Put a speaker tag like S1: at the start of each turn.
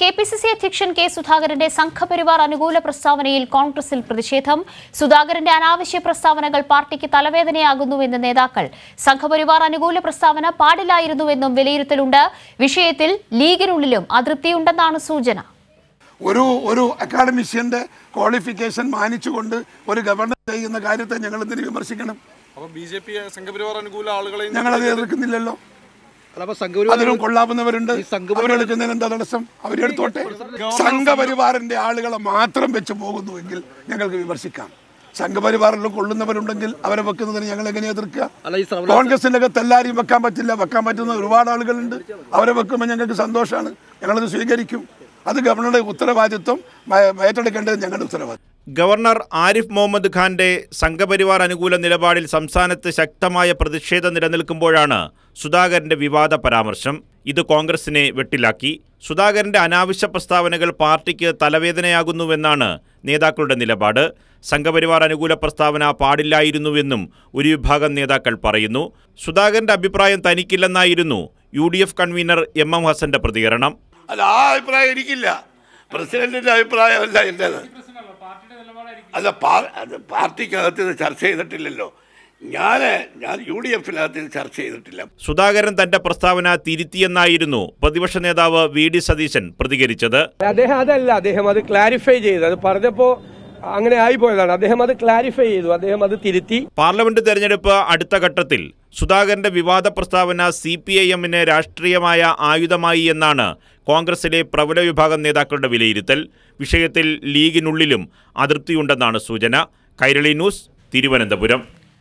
S1: K P C C അധ്യക്ഷൻ K സുധാകരന്റെ സംഘപരിവാർ അനുകൂല പ്രസ്താവനയിൽ കോൺഗ്രസിൽ പ്രതിഷേധം സുധാകരന്റെ അനാവശ്യ പ്രസ്താവനകൾ പാർട്ടിക്ക് തലവേദനയാകുന്നുവെന്ന് നേതാക്കൾ സംഘപരിവാർ അനുകൂല പ്രസ്താവന പാടില്ലായിരുന്നുവെന്നും വിലയിരുത്തലുണ്ട് വിഷയത്തിൽ ലീഗിനുള്ളിലും അതൃപ്തിയുണ്ടെന്നാണ് സൂചന ഒരു ഒരു അക്കാഡമിഷ്യന്റെ ക്വാളിഫിക്കേഷൻ മാനിച്ചുകൊണ്ട് ഒരു ഗവർണർ ചെയ്യുന്ന കാര്യത്തെ ഞങ്ങൾ എന്തിനു വിമർശിക്കണം ഞങ്ങളത് എതിർക്കുന്നില്ലല്ലോ അതിലും കൊള്ളാവുന്നവരുണ്ട് അവരെടുക്കുന്നതിന് എന്താ തടസ്സം അവരെടുത്തോട്ടെ സംഘപരിവാറിന്റെ ആളുകളെ മാത്രം വെച്ച് പോകുന്നുവെങ്കിൽ ഞങ്ങൾക്ക് വിമർശിക്കാം സംഘപരിവാറിലും കൊള്ളുന്നവരുണ്ടെങ്കിൽ അവരെ വെക്കുന്നതിന് ഞങ്ങൾ എങ്ങനെ എതിർക്കുക കോൺഗ്രസിന്റെ അകത്ത് എല്ലാവരെയും വെക്കാൻ പറ്റില്ല വെക്കാൻ പറ്റുന്ന ഒരുപാട് ആളുകളുണ്ട് അവരെ വെക്കുമ്പോൾ ഞങ്ങൾക്ക് സന്തോഷമാണ് ഞങ്ങളത് സ്വീകരിക്കും
S2: അത് ഗവർണറുടെ ഉത്തരവാദിത്വം ഏറ്റെടുക്കേണ്ടത് ഞങ്ങളുടെ ഉത്തരവാദിത്വം ഗവർണർ ആരിഫ് മുഹമ്മദ് ഖാന്റെ സംഘപരിവാർ അനുകൂല നിലപാടിൽ സംസ്ഥാനത്ത് ശക്തമായ പ്രതിഷേധം നിലനിൽക്കുമ്പോഴാണ് സുധാകരന്റെ വിവാദ പരാമർശം ഇത് കോൺഗ്രസിനെ വെട്ടിലാക്കി സുധാകരന്റെ അനാവശ്യ പ്രസ്താവനകൾ പാർട്ടിക്ക് തലവേദനയാകുന്നുവെന്നാണ് നേതാക്കളുടെ നിലപാട് സംഘപരിവാർ അനുകൂല പ്രസ്താവന പാടില്ലായിരുന്നുവെന്നും ഒരു വിഭാഗം നേതാക്കൾ പറയുന്നു സുധാകരന്റെ അഭിപ്രായം തനിക്കില്ലെന്നായിരുന്നു U D F convener M M ഹസന്റെ പ്രതികരണം
S1: അല്ല ആ അഭിപ്രായം എനിക്കില്ല പ്രസിഡന്റിന്റെ അഭിപ്രായമല്ല എന്റേത് അല്ല അത് പാർട്ടിക്കകത്ത് ഇത് ചർച്ച ചെയ്തിട്ടില്ലല്ലോ ഞാൻ ഞാൻ യു ഡി എഫിനകത്ത് ഇത് ചർച്ച ചെയ്തിട്ടില്ല
S2: സുധാകരൻ തന്റെ പ്രസ്താവന തിരുത്തിയെന്നായിരുന്നു പ്രതിപക്ഷ നേതാവ് വി ഡി സതീശൻ പ്രതികരിച്ചത് അദ്ദേഹം അതല്ല അദ്ദേഹം അത് ക്ലാരിഫൈ ചെയ്തു അത് പറഞ്ഞപ്പോ അങ്ങനെ ആയിപ്പോയതാണ് അദ്ദേഹം അത് ക്ലാരിഫൈ ചെയ്തു അദ്ദേഹം അത് തിരുത്തി പാർലമെന്റ് തെരഞ്ഞെടുപ്പ് അടുത്ത ഘട്ടത്തിൽ സുധാകരന്റെ വിവാദ പ്രസ്താവന സി പി ഐ എമ്മിന് രാഷ്ട്രീയമായ ആയുധമായി എന്നാണ് കോൺഗ്രസിലെ പ്രബല വിഭാഗം നേതാക്കളുടെ വിലയിരുത്തൽ വിഷയത്തിൽ ലീഗിനുള്ളിലും അതൃപ്തിയുണ്ടെന്നാണ് സൂചന കൈരളി ന്യൂസ് തിരുവനന്തപുരം